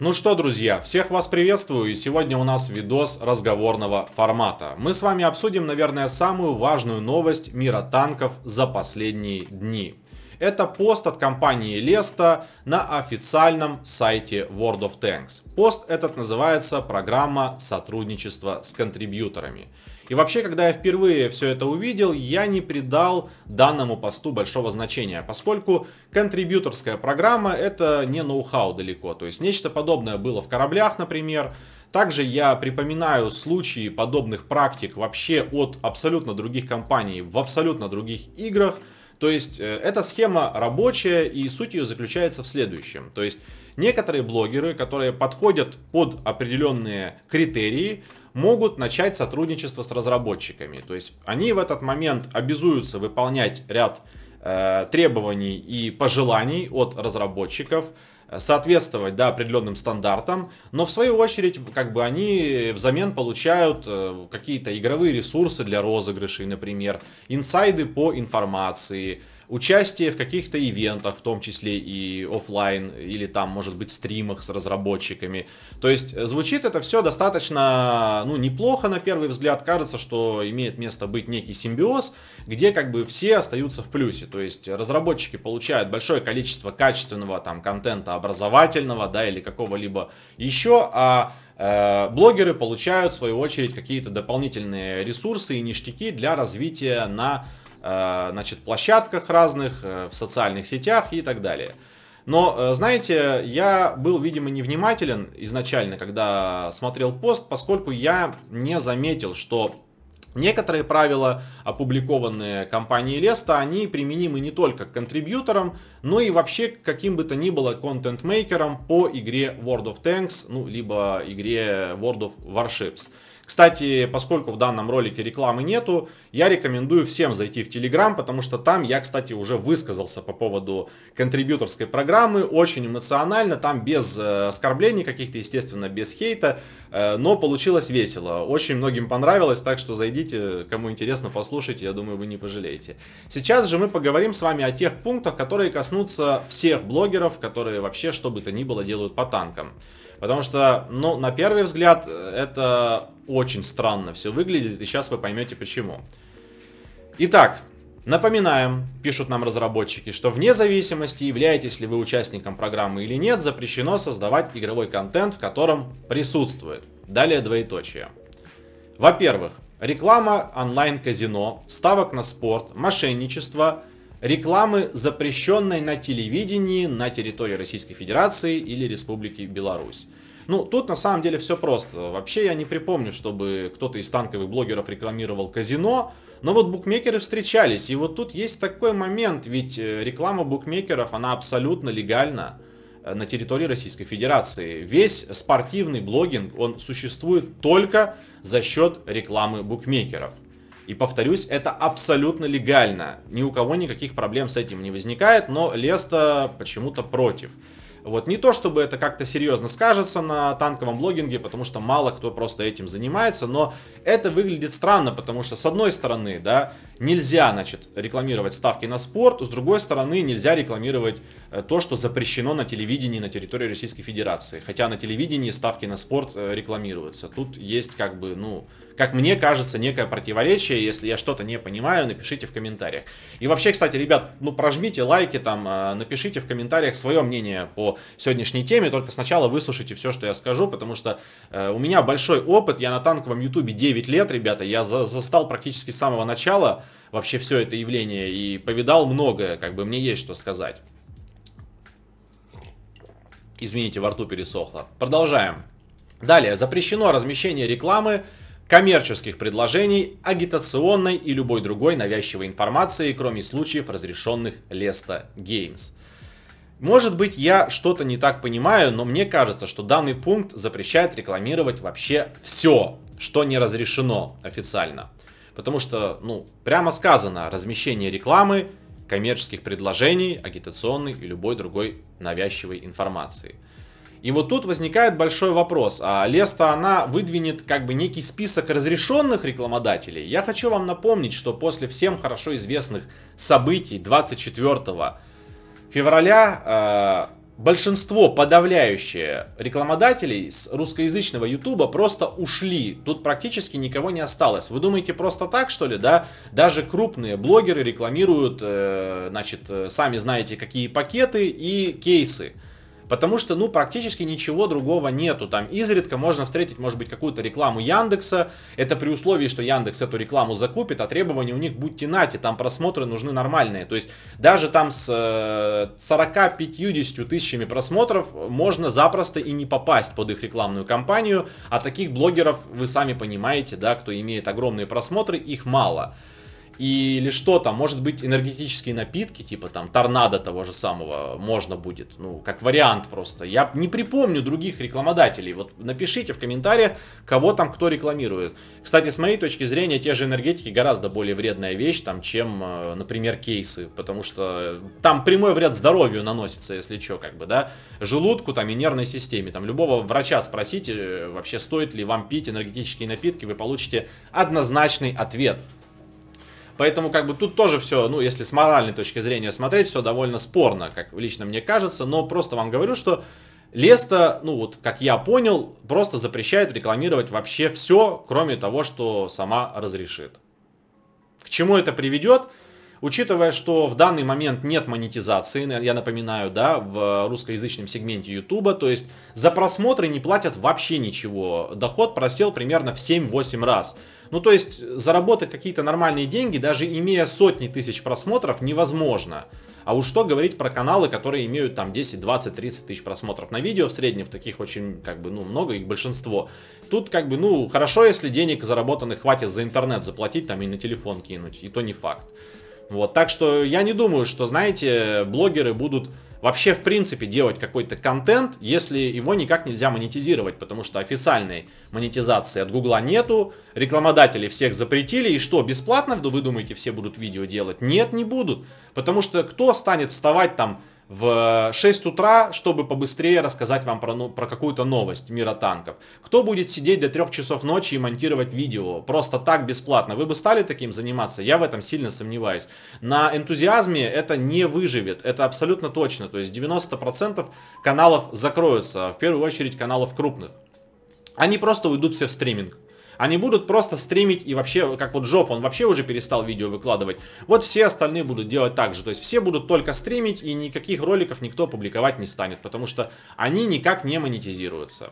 Ну что, друзья, всех вас приветствую и сегодня у нас видос разговорного формата. Мы с вами обсудим, наверное, самую важную новость мира танков за последние дни. Это пост от компании Леста на официальном сайте World of Tanks. Пост этот называется «Программа сотрудничества с контрибьюторами». И вообще, когда я впервые все это увидел, я не придал данному посту большого значения, поскольку контрибьюторская программа это не ноу-хау далеко. То есть нечто подобное было в кораблях, например, также я припоминаю случаи подобных практик вообще от абсолютно других компаний в абсолютно других играх, то есть э, эта схема рабочая и суть ее заключается в следующем. То есть некоторые блогеры, которые подходят под определенные критерии, могут начать сотрудничество с разработчиками. То есть они в этот момент обязуются выполнять ряд э, требований и пожеланий от разработчиков, соответствовать да, определенным стандартам, но в свою очередь как бы они взамен получают э, какие-то игровые ресурсы для розыгрышей, например, инсайды по информации, участие в каких-то ивентах, в том числе и офлайн, или там, может быть, стримах с разработчиками. То есть э, звучит это все достаточно, ну, неплохо на первый взгляд. Кажется, что имеет место быть некий симбиоз, где как бы все остаются в плюсе. То есть разработчики получают большое количество качественного там контента образовательного, да, или какого-либо еще, а э, блогеры получают, в свою очередь, какие-то дополнительные ресурсы и ништяки для развития на Э, значит, площадках разных, э, в социальных сетях и так далее. Но, э, знаете, я был, видимо, невнимателен изначально, когда смотрел пост, поскольку я не заметил, что некоторые правила, опубликованные компанией Леста, они применимы не только к контрибьюторам, но и вообще к каким бы то ни было контент-мейкерам по игре World of Tanks, ну, либо игре World of Warships. Кстати, поскольку в данном ролике рекламы нету, я рекомендую всем зайти в Telegram, потому что там я, кстати, уже высказался по поводу контрибьюторской программы, очень эмоционально, там без э, оскорблений каких-то, естественно, без хейта, э, но получилось весело. Очень многим понравилось, так что зайдите, кому интересно, послушайте, я думаю, вы не пожалеете. Сейчас же мы поговорим с вами о тех пунктах, которые коснутся всех блогеров, которые вообще что бы то ни было делают по танкам. Потому что, ну, на первый взгляд, э, это очень странно все выглядит, и сейчас вы поймете почему. Итак, Напоминаем, пишут нам разработчики, что вне зависимости, являетесь ли вы участником программы или нет, запрещено создавать игровой контент, в котором присутствует. Далее двоеточие. Во-первых, реклама онлайн-казино, ставок на спорт, мошенничество – рекламы, запрещенной на телевидении на территории Российской Федерации или Республики Беларусь. Ну, тут на самом деле все просто. Вообще я не припомню, чтобы кто-то из танковых блогеров рекламировал казино, но вот букмекеры встречались. И вот тут есть такой момент, ведь э, реклама букмекеров, она абсолютно легальна э, на территории Российской Федерации. Весь спортивный блогинг, он существует только за счет рекламы букмекеров. И повторюсь, это абсолютно легально. Ни у кого никаких проблем с этим не возникает, но Леста почему-то против. Вот не то, чтобы это как-то серьезно скажется на танковом блогинге, потому что мало кто просто этим занимается, но это выглядит странно, потому что с одной стороны, да, нельзя, значит, рекламировать ставки на спорт, с другой стороны, нельзя рекламировать э, то, что запрещено на телевидении на территории Российской Федерации. Хотя на телевидении ставки на спорт э, рекламируются. Тут есть как бы, ну, как мне кажется, некое противоречие. Если я что-то не понимаю, напишите в комментариях. И вообще, кстати, ребят, ну прожмите лайки там, а, напишите в комментариях свое мнение по сегодняшней теме. Только сначала выслушайте все, что я скажу, потому что э, у меня большой опыт. Я на танковом ютубе 9 лет, ребята. Я за застал практически с самого начала вообще все это явление и повидал многое. Как бы мне есть что сказать. Извините, во рту пересохло. Продолжаем. Далее, запрещено размещение рекламы коммерческих предложений, агитационной и любой другой навязчивой информации, кроме случаев, разрешенных Леста Геймс. Может быть, я что-то не так понимаю, но мне кажется, что данный пункт запрещает рекламировать вообще все, что не разрешено официально. Потому что, ну, прямо сказано, размещение рекламы, коммерческих предложений, агитационной и любой другой навязчивой информации – и вот тут возникает большой вопрос. А Леста, она выдвинет как бы некий список разрешенных рекламодателей. Я хочу вам напомнить, что после всем хорошо известных событий 24 февраля э, большинство подавляющее рекламодателей с русскоязычного ютуба просто ушли. Тут практически никого не осталось. Вы думаете просто так, что ли, да? Даже крупные блогеры рекламируют, э, значит, э, сами знаете, какие пакеты и кейсы. Потому что, ну, практически ничего другого нету. Там изредка можно встретить, может быть, какую-то рекламу Яндекса. Это при условии, что Яндекс эту рекламу закупит, а требования у них будьте нати. там просмотры нужны нормальные. То есть даже там с 40-50 э, тысячами просмотров можно запросто и не попасть под их рекламную кампанию. А таких блогеров, вы сами понимаете, да, кто имеет огромные просмотры, их мало. Или что там, может быть, энергетические напитки, типа там торнадо того же самого, можно будет, ну, как вариант просто. Я не припомню других рекламодателей, вот напишите в комментариях, кого там кто рекламирует. Кстати, с моей точки зрения, те же энергетики гораздо более вредная вещь, там, чем, э, например, кейсы, потому что там прямой вред здоровью наносится, если что, как бы, да, желудку, там, и нервной системе, там, любого врача спросите, э, вообще, стоит ли вам пить энергетические напитки, вы получите однозначный ответ. Поэтому как бы тут тоже все, ну если с моральной точки зрения смотреть, все довольно спорно, как лично мне кажется. Но просто вам говорю, что Леста, ну вот как я понял, просто запрещает рекламировать вообще все, кроме того, что сама разрешит. К чему это приведет? Учитывая, что в данный момент нет монетизации, я напоминаю, да, в русскоязычном сегменте YouTube, то есть за просмотры не платят вообще ничего. Доход просел примерно в 7-8 раз. Ну, то есть, заработать какие-то нормальные деньги, даже имея сотни тысяч просмотров, невозможно. А уж что говорить про каналы, которые имеют там 10, 20, 30 тысяч просмотров на видео в среднем, таких очень, как бы, ну, много, их большинство. Тут, как бы, ну, хорошо, если денег заработанных хватит за интернет заплатить там и на телефон кинуть, и то не факт. Вот, так что я не думаю, что, знаете, блогеры будут вообще, в принципе, делать какой-то контент, если его никак нельзя монетизировать, потому что официальной монетизации от Гугла нету, рекламодатели всех запретили, и что, бесплатно, вы думаете, все будут видео делать? Нет, не будут, потому что кто станет вставать там в 6 утра, чтобы побыстрее рассказать вам про, ну, про какую-то новость мира танков. Кто будет сидеть до 3 часов ночи и монтировать видео? Просто так бесплатно. Вы бы стали таким заниматься? Я в этом сильно сомневаюсь. На энтузиазме это не выживет. Это абсолютно точно. То есть 90% каналов закроются. А в первую очередь каналов крупных. Они просто уйдут все в стриминг. Они будут просто стримить и вообще, как вот Жоф, он вообще уже перестал видео выкладывать. Вот все остальные будут делать так же. То есть все будут только стримить и никаких роликов никто публиковать не станет, потому что они никак не монетизируются.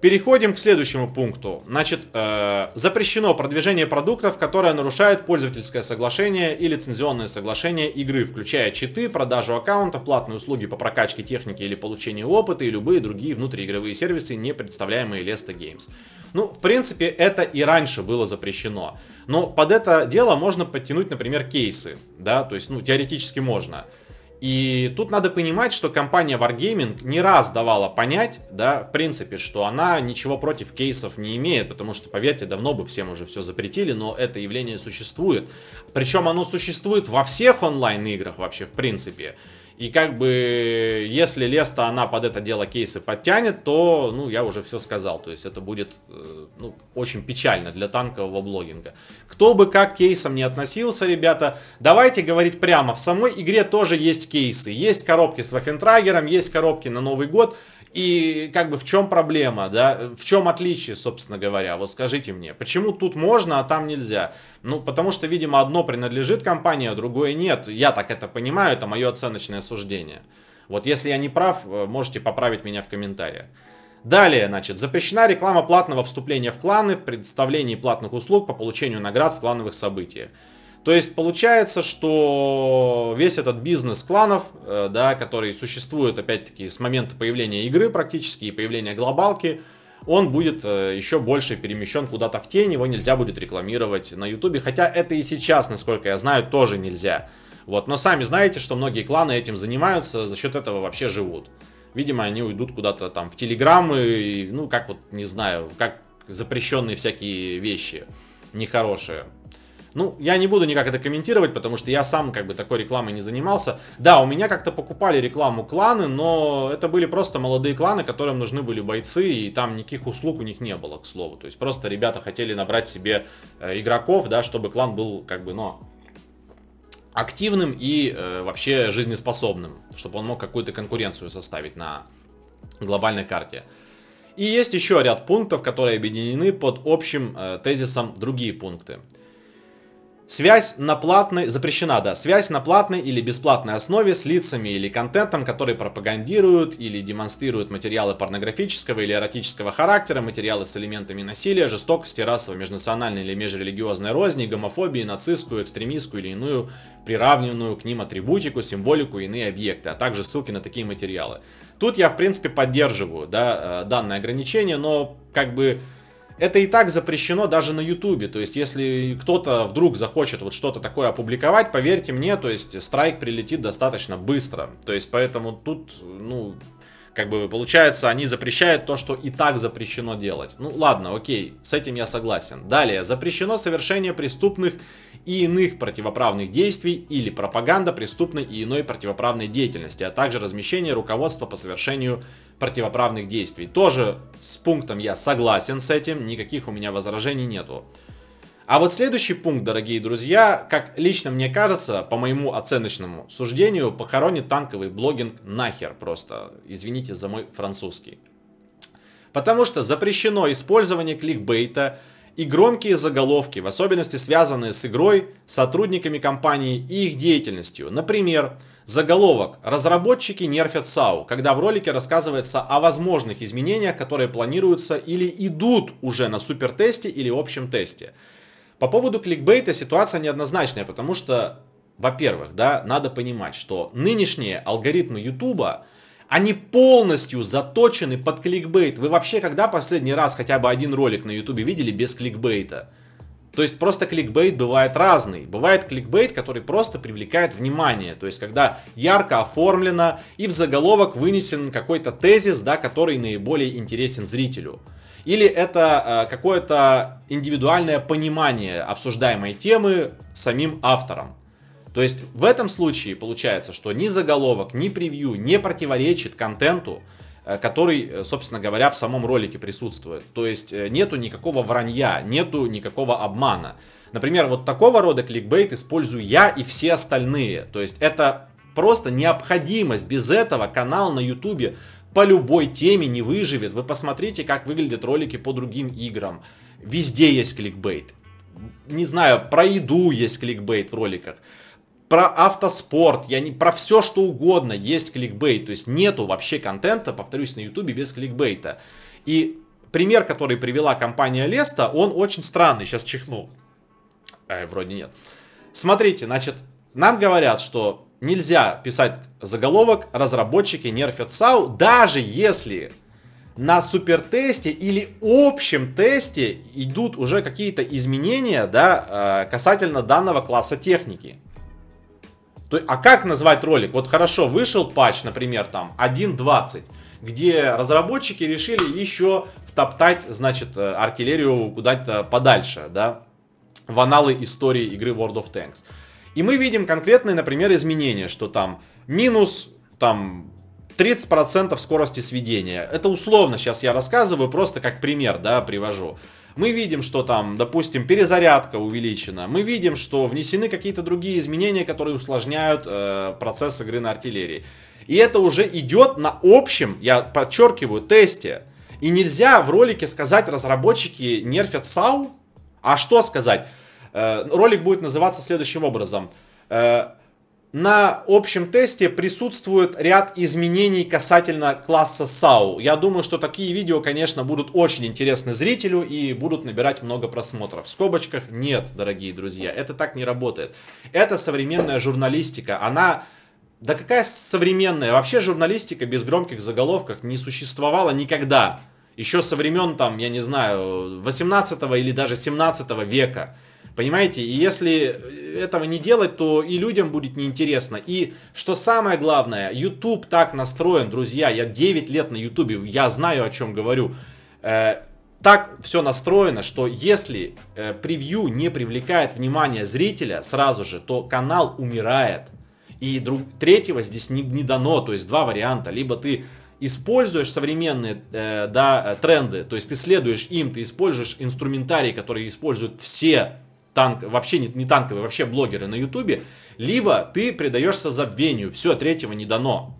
Переходим к следующему пункту. Значит, э, запрещено продвижение продуктов, которые нарушают пользовательское соглашение и лицензионное соглашение игры, включая читы, продажу аккаунтов, платные услуги по прокачке техники или получению опыта и любые другие внутриигровые сервисы, не представляемые Леста Games. Ну, в принципе, это и раньше было запрещено. Но под это дело можно подтянуть, например, кейсы. Да, то есть, ну, теоретически можно. Можно. И тут надо понимать, что компания Wargaming не раз давала понять, да, в принципе, что она ничего против кейсов не имеет, потому что, поверьте, давно бы всем уже все запретили, но это явление существует. Причем оно существует во всех онлайн-играх вообще, в принципе. И как бы, если Леста она под это дело кейсы подтянет, то, ну, я уже все сказал. То есть это будет, э, ну, очень печально для танкового блогинга. Кто бы как к кейсам не относился, ребята, давайте говорить прямо. В самой игре тоже есть кейсы. Есть коробки с Вафентрагером, есть коробки на Новый год. И как бы в чем проблема, да? В чем отличие, собственно говоря? Вот скажите мне, почему тут можно, а там нельзя? Ну, потому что, видимо, одно принадлежит компании, а другое нет. Я так это понимаю, это мое оценочное суждение. Вот если я не прав, э, можете поправить меня в комментариях. Далее, значит, запрещена реклама платного вступления в кланы в предоставлении платных услуг по получению наград в клановых событиях. То есть получается, что весь этот бизнес кланов, э, да, который существует опять-таки с момента появления игры практически и появления глобалки, он будет э, еще больше перемещен куда-то в тень, его нельзя будет рекламировать на ютубе, хотя это и сейчас, насколько я знаю, тоже нельзя. Вот, но сами знаете, что многие кланы этим занимаются, за счет этого вообще живут. Видимо, они уйдут куда-то там в телеграммы, ну, как вот, не знаю, как запрещенные всякие вещи нехорошие. Ну, я не буду никак это комментировать, потому что я сам как бы такой рекламой не занимался. Да, у меня как-то покупали рекламу кланы, но это были просто молодые кланы, которым нужны были бойцы, и там никаких услуг у них не было, к слову. То есть просто ребята хотели набрать себе э, игроков, да, чтобы клан был как бы, но активным и э, вообще жизнеспособным, чтобы он мог какую-то конкуренцию составить на глобальной карте. И есть еще ряд пунктов, которые объединены под общим э, тезисом другие пункты. Связь на платной, запрещена, да, связь на платной или бесплатной основе с лицами или контентом, который пропагандируют или демонстрируют материалы порнографического или эротического характера, материалы с элементами насилия, жестокости, расовой, межнациональной или межрелигиозной розни, гомофобии, нацистскую, экстремистскую или иную приравненную к ним атрибутику, символику и иные объекты, а также ссылки на такие материалы. Тут я, в принципе, поддерживаю, да, э, данное ограничение, но как бы это и так запрещено даже на Ютубе. То есть, если кто-то вдруг захочет вот что-то такое опубликовать, поверьте мне, то есть, страйк прилетит достаточно быстро. То есть, поэтому тут, ну, как бы получается, они запрещают то, что и так запрещено делать. Ну ладно, окей, с этим я согласен. Далее, запрещено совершение преступных и иных противоправных действий или пропаганда преступной и иной противоправной деятельности, а также размещение руководства по совершению противоправных действий. Тоже с пунктом я согласен с этим, никаких у меня возражений нету. А вот следующий пункт, дорогие друзья, как лично мне кажется, по моему оценочному суждению, похоронит танковый блогинг нахер просто. Извините за мой французский. Потому что запрещено использование кликбейта, и громкие заголовки, в особенности связанные с игрой, сотрудниками компании и их деятельностью. Например, заголовок «Разработчики нерфят САУ», когда в ролике рассказывается о возможных изменениях, которые планируются или идут уже на супертесте или общем тесте. По поводу кликбейта ситуация неоднозначная, потому что, во-первых, да, надо понимать, что нынешние алгоритмы YouTube они полностью заточены под кликбейт. Вы вообще когда последний раз хотя бы один ролик на ютубе видели без кликбейта? То есть просто кликбейт бывает разный. Бывает кликбейт, который просто привлекает внимание. То есть когда ярко оформлено и в заголовок вынесен какой-то тезис, да, который наиболее интересен зрителю. Или это э, какое-то индивидуальное понимание обсуждаемой темы самим автором. То есть в этом случае получается, что ни заголовок, ни превью не противоречит контенту, э, который, э, собственно говоря, в самом ролике присутствует. То есть э, нету никакого вранья, нету никакого обмана. Например, вот такого рода кликбейт использую я и все остальные. То есть это просто необходимость. Без этого канал на ютубе по любой теме не выживет. Вы посмотрите, как выглядят ролики по другим играм. Везде есть кликбейт. Не знаю, про еду есть кликбейт в роликах про автоспорт, я не, про все что угодно есть кликбейт. То есть нету вообще контента, повторюсь, на ютубе без кликбейта. И пример, который привела компания Леста, он очень странный. Сейчас чихну, Э, вроде нет. Смотрите, значит, нам говорят, что нельзя писать заголовок «Разработчики нерфят САУ», даже если на супертесте или общем тесте идут уже какие-то изменения да, э, касательно данного класса техники. То, а как назвать ролик? Вот хорошо, вышел патч, например, там 1.20, где разработчики решили еще втоптать, значит, э, артиллерию куда-то подальше, да, в аналы истории игры World of Tanks. И мы видим конкретные, например, изменения, что там минус, там 30% скорости сведения. Это условно сейчас я рассказываю, просто как пример, да, привожу. Мы видим, что там, допустим, перезарядка увеличена. Мы видим, что внесены какие-то другие изменения, которые усложняют э, процесс игры на артиллерии. И это уже идет на общем, я подчеркиваю, тесте. И нельзя в ролике сказать, разработчики нерфят САУ. А что сказать? Э, ролик будет называться следующим образом. Э, на общем тесте присутствует ряд изменений касательно класса САУ. Я думаю, что такие видео, конечно, будут очень интересны зрителю и будут набирать много просмотров. В скобочках нет, дорогие друзья, это так не работает. Это современная журналистика, она... Да какая современная? Вообще журналистика без громких заголовков не существовала никогда. Еще со времен, там, я не знаю, 18 или даже 17 века. Понимаете? И если этого не делать, то и людям будет неинтересно. И что самое главное, YouTube так настроен, друзья, я 9 лет на YouTube, я знаю, о чем говорю. Э, так все настроено, что если э, превью не привлекает внимание зрителя сразу же, то канал умирает. И друг, третьего здесь не, не дано, то есть два варианта. Либо ты используешь современные э, да, тренды, то есть ты следуешь им, ты используешь инструментарий, который используют все танк, вообще не, не танковые, вообще блогеры на ютубе, либо ты предаешься забвению, все, третьего не дано.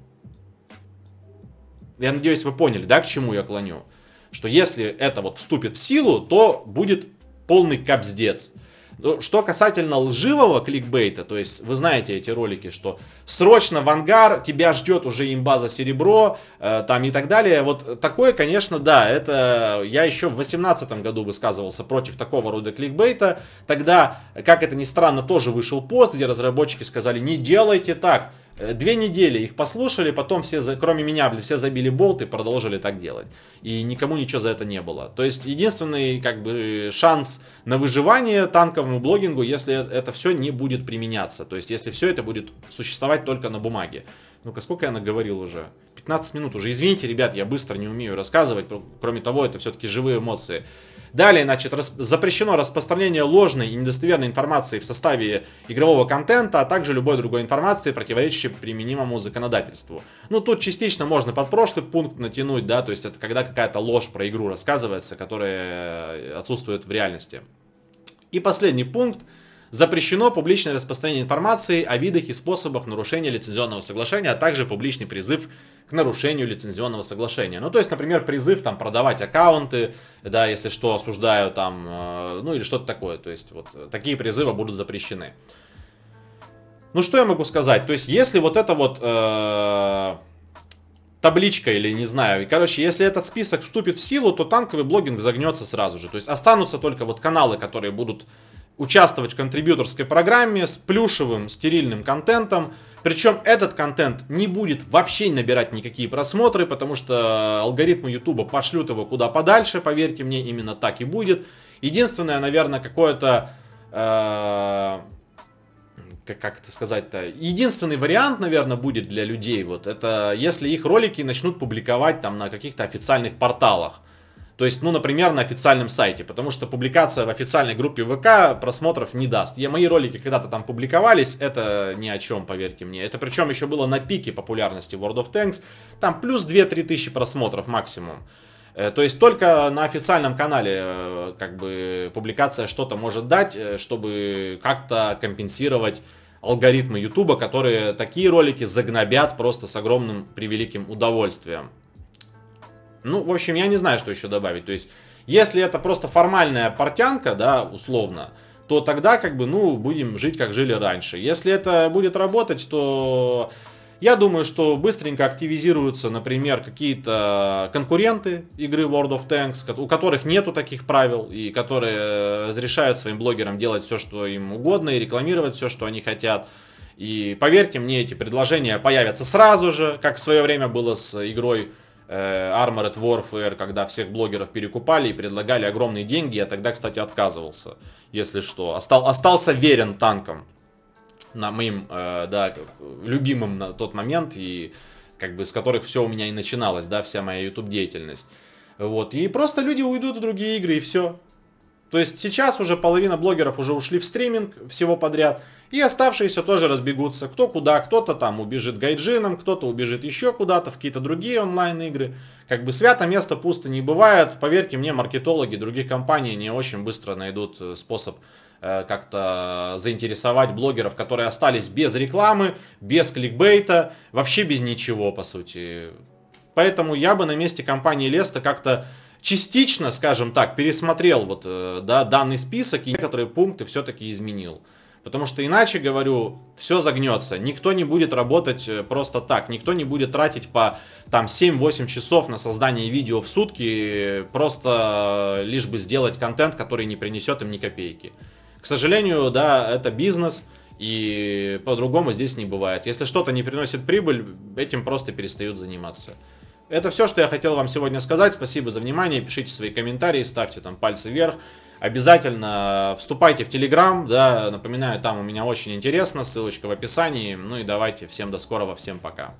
Я надеюсь, вы поняли, да, к чему я клоню? Что если это вот вступит в силу, то будет полный капздец. Ну, что касательно лживого кликбейта, то есть вы знаете эти ролики, что срочно в ангар, тебя ждет уже имба за серебро, э, там и так далее. Вот такое, конечно, да, это я еще в 2018 году высказывался против такого рода кликбейта. Тогда, как это ни странно, тоже вышел пост, где разработчики сказали, не делайте так, Э, две недели их послушали, потом все, кроме меня, блин, все забили болт и продолжили так делать. И никому ничего за это не было. То есть единственный как бы шанс на выживание танковому блогингу, если э, это все не будет применяться. То есть если все это будет существовать только на бумаге. Ну-ка, сколько я наговорил уже? 15 минут уже. Извините, ребят, я быстро не умею рассказывать. Кроме того, это все-таки живые эмоции. Далее, значит, рас... запрещено распространение ложной и недостоверной информации в составе игрового контента, а также любой другой информации, противоречащей применимому законодательству. Ну, тут частично можно под прошлый пункт натянуть, да, то есть это когда какая-то ложь про игру рассказывается, которая отсутствует в реальности. И последний пункт – Запрещено публичное распространение информации о видах и способах нарушения лицензионного соглашения, а также публичный призыв к нарушению лицензионного соглашения. Ну, то есть, например, призыв там продавать аккаунты, да, если что, осуждаю там, э, ну или что-то такое. То есть, вот э, такие призывы будут запрещены. Ну, что я могу сказать? То есть, если вот это вот... Э, табличка или не знаю. И, короче, если этот список вступит в силу, то танковый блогинг загнется сразу же. То есть останутся только вот каналы, которые будут участвовать в контрибьюторской программе с плюшевым стерильным контентом. Причем этот контент не будет вообще набирать никакие просмотры, потому что алгоритмы Ютуба пошлют его куда подальше, поверьте мне, именно так и будет. Единственное, наверное, какое-то... Э, как это сказать-то? Единственный вариант, наверное, будет для людей, вот это если их ролики начнут публиковать там на каких-то официальных порталах. То есть, ну, например, на официальном сайте, потому что публикация в официальной группе ВК просмотров не даст. Я, мои ролики когда-то там публиковались, это ни о чем, поверьте мне. Это причем еще было на пике популярности World of Tanks, там плюс 2-3 тысячи просмотров максимум. Э, то есть только на официальном канале э, как бы публикация что-то может дать, э, чтобы как-то компенсировать алгоритмы Ютуба, которые такие ролики загнобят просто с огромным превеликим удовольствием. Ну, в общем, я не знаю, что еще добавить. То есть, если это просто формальная портянка, да, условно, то тогда как бы, ну, будем жить, как жили раньше. Если это будет работать, то я думаю, что быстренько активизируются, например, какие-то конкуренты игры World of Tanks, у которых нету таких правил, и которые э, разрешают своим блогерам делать все, что им угодно, и рекламировать все, что они хотят. И поверьте мне, эти предложения появятся сразу же, как в свое время было с игрой э, Armored Warfare, когда всех блогеров перекупали и предлагали огромные деньги. Я тогда, кстати, отказывался, если что. Остал, остался верен танкам, на моим, э, да, любимым на тот момент, и как бы с которых все у меня и начиналось, да, вся моя YouTube деятельность. Вот, и просто люди уйдут в другие игры, и все. То есть сейчас уже половина блогеров уже ушли в стриминг всего подряд, и оставшиеся тоже разбегутся. Кто куда, кто-то там убежит гайджином, кто-то убежит еще куда-то, в какие-то другие онлайн-игры. Как бы свято место пусто не бывает. Поверьте мне, маркетологи других компаний не очень быстро найдут э, способ э, как-то заинтересовать блогеров, которые остались без рекламы, без кликбейта, вообще без ничего, по сути. Поэтому я бы на месте компании Леста как-то частично, скажем так, пересмотрел вот, э, да, данный список и некоторые пункты все-таки изменил. Потому что иначе, говорю, все загнется. Никто не будет работать э, просто так. Никто не будет тратить по там 7-8 часов на создание видео в сутки, просто э, лишь бы сделать контент, который не принесет им ни копейки. К сожалению, да, это бизнес, и по-другому здесь не бывает. Если что-то не приносит прибыль, этим просто перестают заниматься. Это все, что я хотел вам сегодня сказать. Спасибо за внимание. Пишите свои комментарии, ставьте там пальцы вверх. Обязательно вступайте в Телеграм, да, напоминаю, там у меня очень интересно, ссылочка в описании. Ну и давайте, всем до скорого, всем пока.